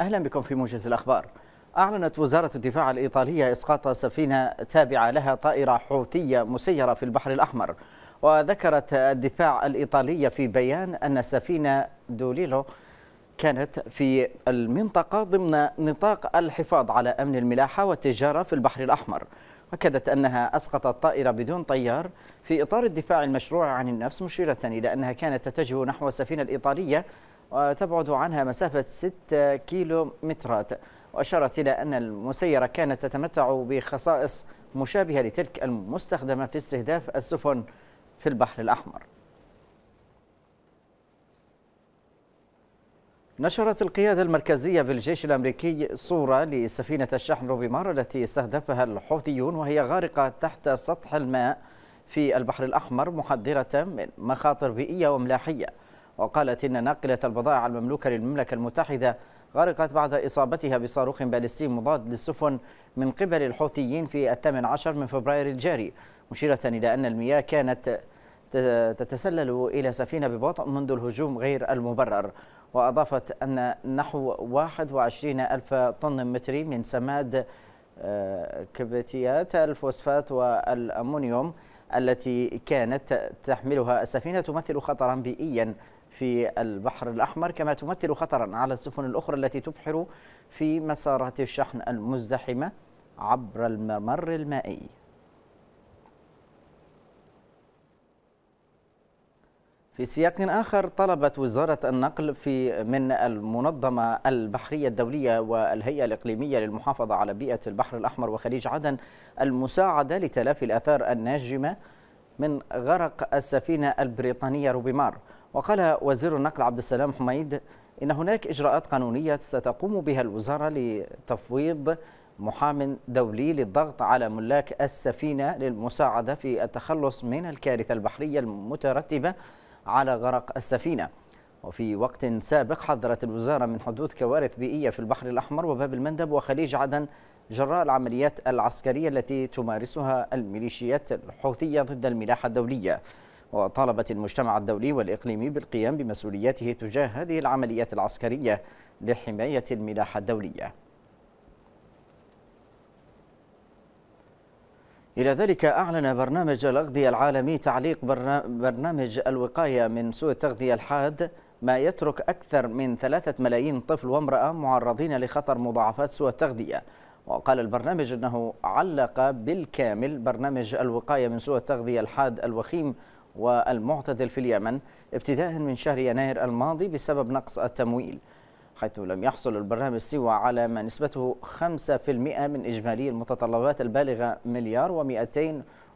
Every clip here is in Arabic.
أهلا بكم في موجز الأخبار أعلنت وزارة الدفاع الإيطالية إسقاط سفينة تابعة لها طائرة حوثية مسيرة في البحر الأحمر وذكرت الدفاع الإيطالية في بيان أن سفينة دوليلو كانت في المنطقة ضمن نطاق الحفاظ على أمن الملاحة والتجارة في البحر الأحمر أكدت أنها أسقطت طائرة بدون طيار في إطار الدفاع المشروع عن النفس مشيرة إلى أنها كانت تتجه نحو السفينة الإيطالية وتبعد عنها مسافة 6 كيلومترات وأشارت إلى أن المسيرة كانت تتمتع بخصائص مشابهة لتلك المستخدمة في استهداف السفن في البحر الأحمر نشرت القيادة المركزية في الجيش الأمريكي صورة لسفينة الشحن روبيمار التي استهدفها الحوثيون وهي غارقة تحت سطح الماء في البحر الأحمر محذرة من مخاطر بيئية وملاحية وقالت إن ناقلة البضائع المملوكة للمملكة المتحدة غرقت بعد إصابتها بصاروخ باليستي مضاد للسفن من قبل الحوثيين في الثامن عشر من فبراير الجاري مشيرة إلى أن المياه كانت تتسلل إلى سفينة ببطء منذ الهجوم غير المبرر وأضافت أن نحو 21 ألف طن متري من سماد آه، كبتيات الفوسفات والأمونيوم التي كانت تحملها السفينة تمثل خطرا بيئيا في البحر الأحمر كما تمثل خطرا على السفن الأخرى التي تبحر في مسارات الشحن المزدحمة عبر الممر المائي في سياق آخر طلبت وزارة النقل في من المنظمة البحرية الدولية والهيئة الإقليمية للمحافظة على بيئة البحر الأحمر وخليج عدن المساعدة لتلافي الآثار الناجمة من غرق السفينة البريطانية روبيمار وقال وزير النقل عبد السلام حميد إن هناك إجراءات قانونية ستقوم بها الوزارة لتفويض محام دولي للضغط على ملاك السفينة للمساعدة في التخلص من الكارثة البحرية المترتبة على غرق السفينة وفي وقت سابق حذرت الوزارة من حدوث كوارث بيئية في البحر الأحمر وباب المندب وخليج عدن جراء العمليات العسكرية التي تمارسها الميليشيات الحوثية ضد الملاحة الدولية وطالبت المجتمع الدولي والإقليمي بالقيام بمسؤولياته تجاه هذه العمليات العسكرية لحماية الملاحة الدولية إلى ذلك أعلن برنامج الأغذية العالمي تعليق برنامج الوقاية من سوء التغذية الحاد ما يترك أكثر من ثلاثة ملايين طفل وامرأة معرضين لخطر مضاعفات سوء التغذية وقال البرنامج أنه علق بالكامل برنامج الوقاية من سوء التغذية الحاد الوخيم والمعتدل في اليمن ابتداء من شهر يناير الماضي بسبب نقص التمويل حيث لم يحصل البرنامج سوى على ما نسبته 5% من إجمالي المتطلبات البالغة مليار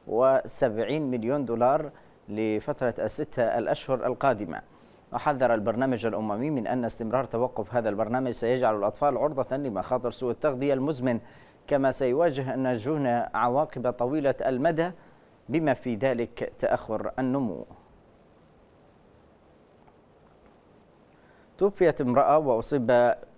و270 مليون دولار لفترة الستة الأشهر القادمة وحذر البرنامج الأممي من أن استمرار توقف هذا البرنامج سيجعل الأطفال عرضة لمخاطر سوء التغذية المزمن كما سيواجه الناجون عواقب طويلة المدى بما في ذلك تأخر النمو توفيت امرأة وأصيب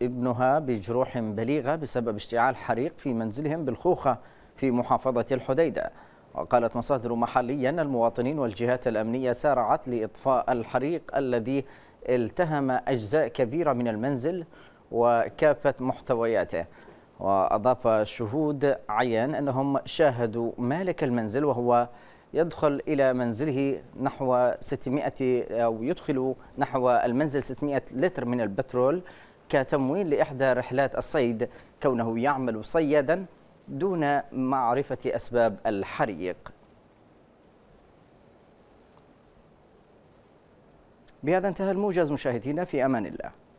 ابنها بجروح بليغة بسبب اشتعال حريق في منزلهم بالخوخة في محافظة الحديدة وقالت مصادر محليا المواطنين والجهات الأمنية سارعت لإطفاء الحريق الذي التهم أجزاء كبيرة من المنزل وكافة محتوياته وأضاف الشهود عيان أنهم شاهدوا مالك المنزل وهو يدخل إلى منزله نحو 600 أو يدخل نحو المنزل 600 لتر من البترول كتموين لإحدى رحلات الصيد كونه يعمل صيادا دون معرفة أسباب الحريق بهذا انتهى الموجز مشاهدينا في أمان الله